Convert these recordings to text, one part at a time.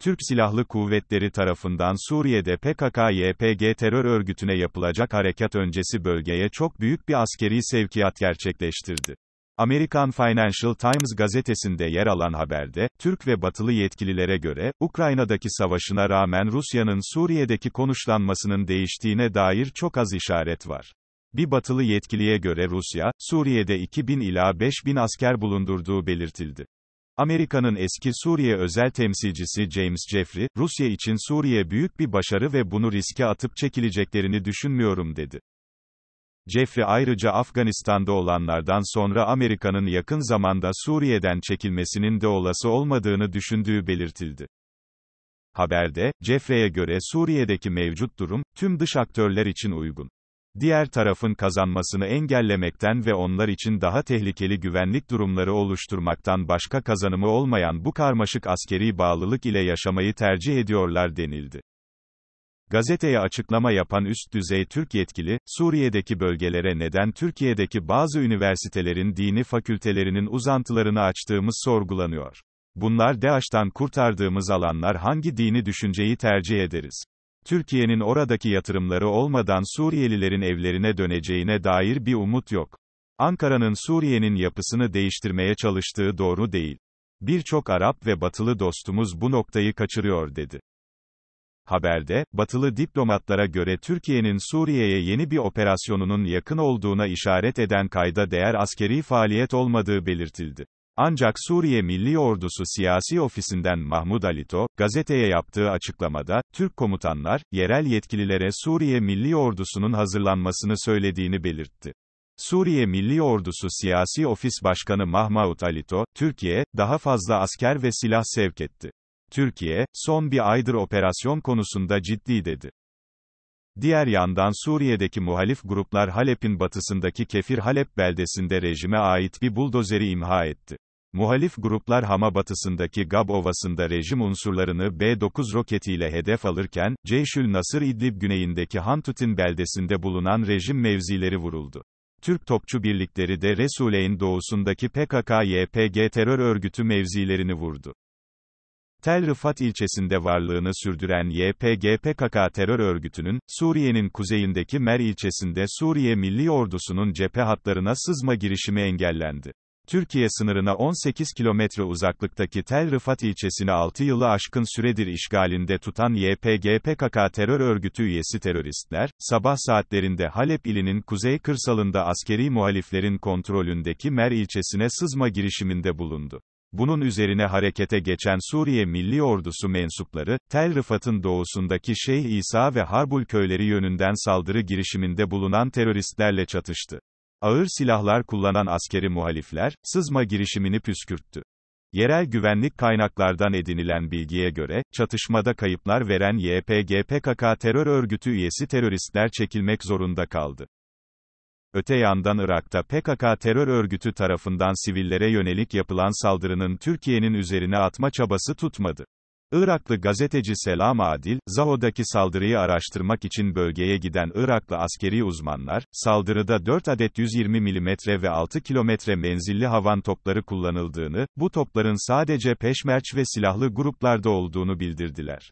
Türk Silahlı Kuvvetleri tarafından Suriye'de PKK-YPG terör örgütüne yapılacak harekat öncesi bölgeye çok büyük bir askeri sevkiyat gerçekleştirdi. Amerikan Financial Times gazetesinde yer alan haberde, Türk ve batılı yetkililere göre, Ukrayna'daki savaşına rağmen Rusya'nın Suriye'deki konuşlanmasının değiştiğine dair çok az işaret var. Bir batılı yetkiliye göre Rusya, Suriye'de 2000 ila 5000 asker bulundurduğu belirtildi. Amerika'nın eski Suriye özel temsilcisi James Jeffrey, Rusya için Suriye büyük bir başarı ve bunu riske atıp çekileceklerini düşünmüyorum dedi. Jeffrey ayrıca Afganistan'da olanlardan sonra Amerika'nın yakın zamanda Suriye'den çekilmesinin de olası olmadığını düşündüğü belirtildi. Haberde, Jeffrey'e göre Suriye'deki mevcut durum, tüm dış aktörler için uygun diğer tarafın kazanmasını engellemekten ve onlar için daha tehlikeli güvenlik durumları oluşturmaktan başka kazanımı olmayan bu karmaşık askeri bağlılık ile yaşamayı tercih ediyorlar denildi. Gazeteye açıklama yapan üst düzey Türk yetkili, Suriye'deki bölgelere neden Türkiye'deki bazı üniversitelerin dini fakültelerinin uzantılarını açtığımız sorgulanıyor. Bunlar DAEŞ'tan kurtardığımız alanlar hangi dini düşünceyi tercih ederiz? Türkiye'nin oradaki yatırımları olmadan Suriyelilerin evlerine döneceğine dair bir umut yok. Ankara'nın Suriye'nin yapısını değiştirmeye çalıştığı doğru değil. Birçok Arap ve batılı dostumuz bu noktayı kaçırıyor dedi. Haberde, batılı diplomatlara göre Türkiye'nin Suriye'ye yeni bir operasyonunun yakın olduğuna işaret eden kayda değer askeri faaliyet olmadığı belirtildi. Ancak Suriye Milli Ordusu Siyasi Ofisi'nden Mahmud Alito, gazeteye yaptığı açıklamada, Türk komutanlar, yerel yetkililere Suriye Milli Ordusu'nun hazırlanmasını söylediğini belirtti. Suriye Milli Ordusu Siyasi Ofis Başkanı Mahmud Alito, Türkiye, daha fazla asker ve silah sevk etti. Türkiye, son bir aydır operasyon konusunda ciddi dedi. Diğer yandan Suriye'deki muhalif gruplar Halep'in batısındaki Kefir Halep beldesinde rejime ait bir buldozeri imha etti. Muhalif gruplar Hama batısındaki Gab Ovası'nda rejim unsurlarını B-9 roketiyle hedef alırken, Ceyşül Nasır İdlib güneyindeki Hantutin beldesinde bulunan rejim mevzileri vuruldu. Türk Topçu Birlikleri de Resuleyn doğusundaki PKK-YPG terör örgütü mevzilerini vurdu. Tel Rıfat ilçesinde varlığını sürdüren YPG PKK terör örgütünün, Suriye'nin kuzeyindeki Mer ilçesinde Suriye Milli Ordusu'nun cephe hatlarına sızma girişimi engellendi. Türkiye sınırına 18 kilometre uzaklıktaki Tel Rıfat ilçesini 6 yılı aşkın süredir işgalinde tutan YPG PKK terör örgütü üyesi teröristler, sabah saatlerinde Halep ilinin kuzey kırsalında askeri muhaliflerin kontrolündeki Mer ilçesine sızma girişiminde bulundu. Bunun üzerine harekete geçen Suriye Milli Ordusu mensupları, Tel Rıfat'ın doğusundaki Şeyh İsa ve Harbul köyleri yönünden saldırı girişiminde bulunan teröristlerle çatıştı. Ağır silahlar kullanan askeri muhalifler, sızma girişimini püskürttü. Yerel güvenlik kaynaklardan edinilen bilgiye göre, çatışmada kayıplar veren YPG PKK terör örgütü üyesi teröristler çekilmek zorunda kaldı. Öte yandan Irak'ta PKK terör örgütü tarafından sivillere yönelik yapılan saldırının Türkiye'nin üzerine atma çabası tutmadı. Iraklı gazeteci Selam Adil, Zaho'daki saldırıyı araştırmak için bölgeye giden Iraklı askeri uzmanlar, saldırıda 4 adet 120 mm ve 6 kilometre menzilli havan topları kullanıldığını, bu topların sadece peşmerç ve silahlı gruplarda olduğunu bildirdiler.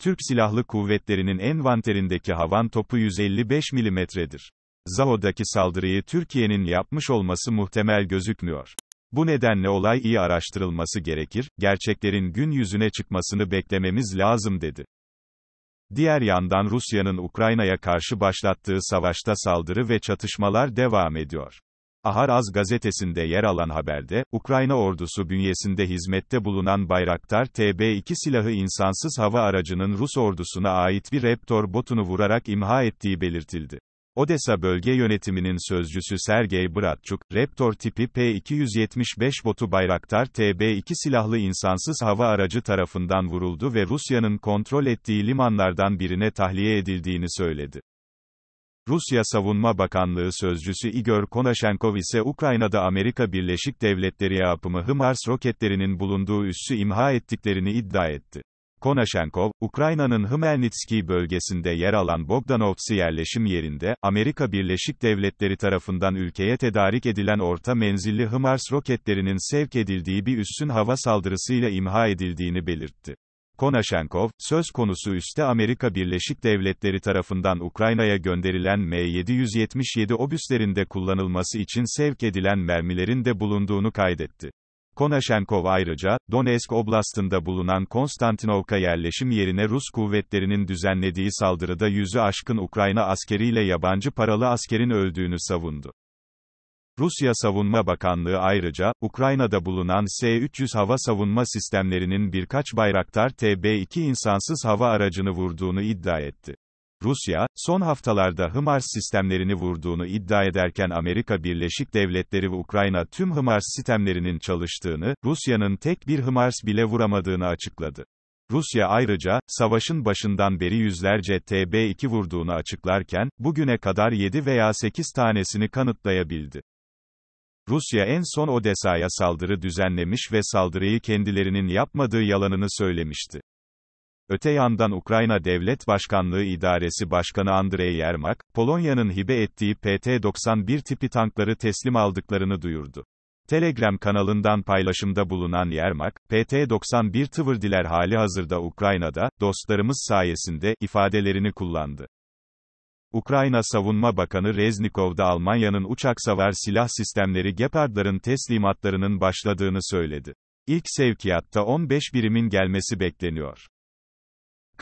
Türk Silahlı Kuvvetleri'nin envanterindeki havan topu 155 mm'dir. Zaho'daki saldırıyı Türkiye'nin yapmış olması muhtemel gözükmüyor. Bu nedenle olay iyi araştırılması gerekir, gerçeklerin gün yüzüne çıkmasını beklememiz lazım dedi. Diğer yandan Rusya'nın Ukrayna'ya karşı başlattığı savaşta saldırı ve çatışmalar devam ediyor. Aharaz gazetesinde yer alan haberde, Ukrayna ordusu bünyesinde hizmette bulunan Bayraktar TB2 silahı insansız hava aracının Rus ordusuna ait bir Raptor botunu vurarak imha ettiği belirtildi. Odessa Bölge Yönetimi'nin sözcüsü Sergey Bratçuk, Raptor tipi P-275 botu Bayraktar TB2 silahlı insansız hava aracı tarafından vuruldu ve Rusya'nın kontrol ettiği limanlardan birine tahliye edildiğini söyledi. Rusya Savunma Bakanlığı sözcüsü Igor Konashenkov ise Ukrayna'da Amerika Birleşik Devletleri yapımı HIMARS roketlerinin bulunduğu üssü imha ettiklerini iddia etti. Konaşenkov, Ukrayna'nın Hmelnitski bölgesinde yer alan Bogdanovtsi yerleşim yerinde, Amerika Birleşik Devletleri tarafından ülkeye tedarik edilen orta menzilli HIMARS roketlerinin sevk edildiği bir üssün hava saldırısıyla imha edildiğini belirtti. Konaşenkov, söz konusu üste Amerika Birleşik Devletleri tarafından Ukrayna'ya gönderilen M777 obüslerinde kullanılması için sevk edilen mermilerin de bulunduğunu kaydetti. Konaşenkov ayrıca, Donetsk oblastında bulunan Konstantinovka yerleşim yerine Rus kuvvetlerinin düzenlediği saldırıda yüzü aşkın Ukrayna askeriyle yabancı paralı askerin öldüğünü savundu. Rusya Savunma Bakanlığı ayrıca, Ukrayna'da bulunan S-300 hava savunma sistemlerinin birkaç bayraktar TB2 insansız hava aracını vurduğunu iddia etti. Rusya, son haftalarda HIMARS sistemlerini vurduğunu iddia ederken Amerika Birleşik Devletleri ve Ukrayna tüm HIMARS sistemlerinin çalıştığını, Rusya'nın tek bir HIMARS bile vuramadığını açıkladı. Rusya ayrıca, savaşın başından beri yüzlerce TB2 vurduğunu açıklarken, bugüne kadar 7 veya 8 tanesini kanıtlayabildi. Rusya en son Odessa'ya saldırı düzenlemiş ve saldırıyı kendilerinin yapmadığı yalanını söylemişti. Öte yandan Ukrayna Devlet Başkanlığı İdaresi Başkanı Andrei Yermak, Polonya'nın hibe ettiği PT-91 tipi tankları teslim aldıklarını duyurdu. Telegram kanalından paylaşımda bulunan Yermak, PT-91 Tıvırdiler hali hazırda Ukrayna'da, dostlarımız sayesinde, ifadelerini kullandı. Ukrayna Savunma Bakanı Reznikov da Almanya'nın uçak savar silah sistemleri Gepard'ların teslimatlarının başladığını söyledi. İlk sevkiyatta 15 birimin gelmesi bekleniyor.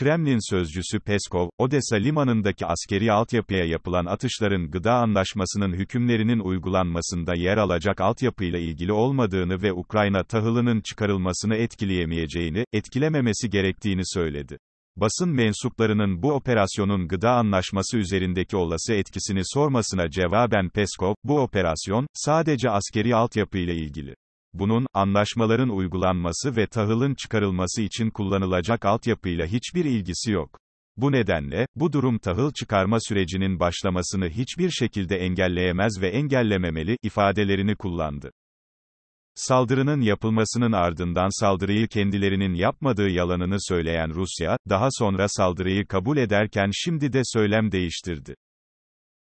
Kremlin sözcüsü Peskov, Odessa limanındaki askeri altyapıya yapılan atışların gıda anlaşmasının hükümlerinin uygulanmasında yer alacak altyapıyla ilgili olmadığını ve Ukrayna tahılının çıkarılmasını etkileyemeyeceğini, etkilememesi gerektiğini söyledi. Basın mensuplarının bu operasyonun gıda anlaşması üzerindeki olası etkisini sormasına cevaben Peskov, bu operasyon, sadece askeri altyapıyla ilgili bunun, anlaşmaların uygulanması ve tahılın çıkarılması için kullanılacak altyapıyla hiçbir ilgisi yok. Bu nedenle, bu durum tahıl çıkarma sürecinin başlamasını hiçbir şekilde engelleyemez ve engellememeli, ifadelerini kullandı. Saldırının yapılmasının ardından saldırıyı kendilerinin yapmadığı yalanını söyleyen Rusya, daha sonra saldırıyı kabul ederken şimdi de söylem değiştirdi.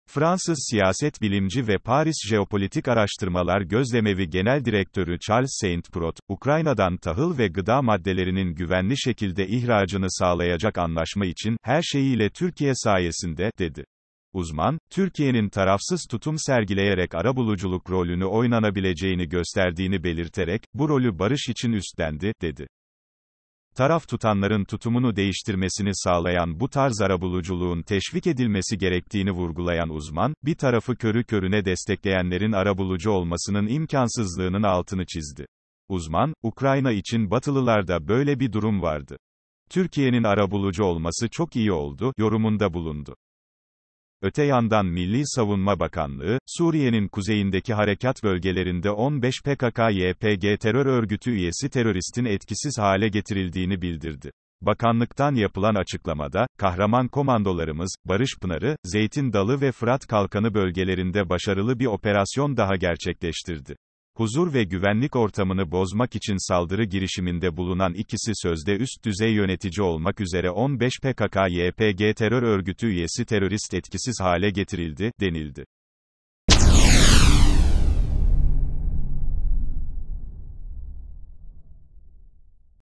Fransız siyaset bilimci ve Paris Jeopolitik Araştırmalar Gözlemevi Genel Direktörü Charles Saint-Prot, Ukrayna'dan tahıl ve gıda maddelerinin güvenli şekilde ihracını sağlayacak anlaşma için, her şeyiyle Türkiye sayesinde, dedi. Uzman, Türkiye'nin tarafsız tutum sergileyerek arabuluculuk rolünü oynanabileceğini gösterdiğini belirterek, bu rolü barış için üstlendi, dedi taraf tutanların tutumunu değiştirmesini sağlayan bu tarz arabuluculuğun teşvik edilmesi gerektiğini vurgulayan uzman, bir tarafı körü körüne destekleyenlerin arabulucu olmasının imkansızlığının altını çizdi. Uzman, Ukrayna için Batılılarda böyle bir durum vardı. Türkiye'nin arabulucu olması çok iyi oldu, yorumunda bulundu. Öte yandan Milli Savunma Bakanlığı, Suriye'nin kuzeyindeki harekat bölgelerinde 15 PKK-YPG terör örgütü üyesi teröristin etkisiz hale getirildiğini bildirdi. Bakanlıktan yapılan açıklamada, kahraman komandolarımız, Barış Pınarı, Zeytin Dalı ve Fırat Kalkanı bölgelerinde başarılı bir operasyon daha gerçekleştirdi huzur ve güvenlik ortamını bozmak için saldırı girişiminde bulunan ikisi sözde üst düzey yönetici olmak üzere 15 PKK-YPG terör örgütü üyesi terörist etkisiz hale getirildi, denildi.